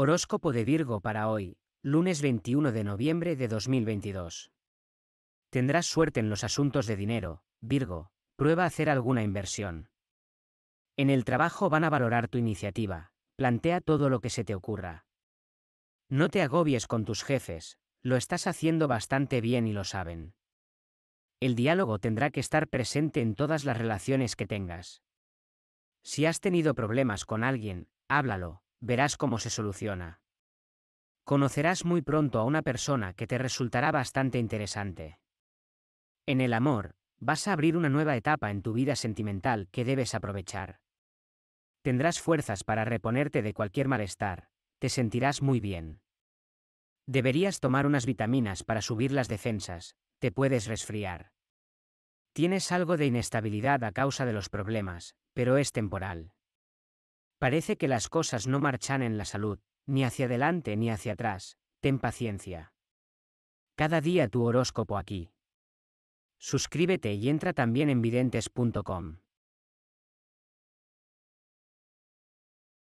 Horóscopo de Virgo para hoy, lunes 21 de noviembre de 2022. Tendrás suerte en los asuntos de dinero, Virgo, prueba a hacer alguna inversión. En el trabajo van a valorar tu iniciativa, plantea todo lo que se te ocurra. No te agobies con tus jefes, lo estás haciendo bastante bien y lo saben. El diálogo tendrá que estar presente en todas las relaciones que tengas. Si has tenido problemas con alguien, háblalo, verás cómo se soluciona. Conocerás muy pronto a una persona que te resultará bastante interesante. En el amor, vas a abrir una nueva etapa en tu vida sentimental que debes aprovechar. Tendrás fuerzas para reponerte de cualquier malestar, te sentirás muy bien. Deberías tomar unas vitaminas para subir las defensas, te puedes resfriar. Tienes algo de inestabilidad a causa de los problemas, pero es temporal. Parece que las cosas no marchan en la salud, ni hacia adelante ni hacia atrás. Ten paciencia. Cada día tu horóscopo aquí. Suscríbete y entra también en videntes.com.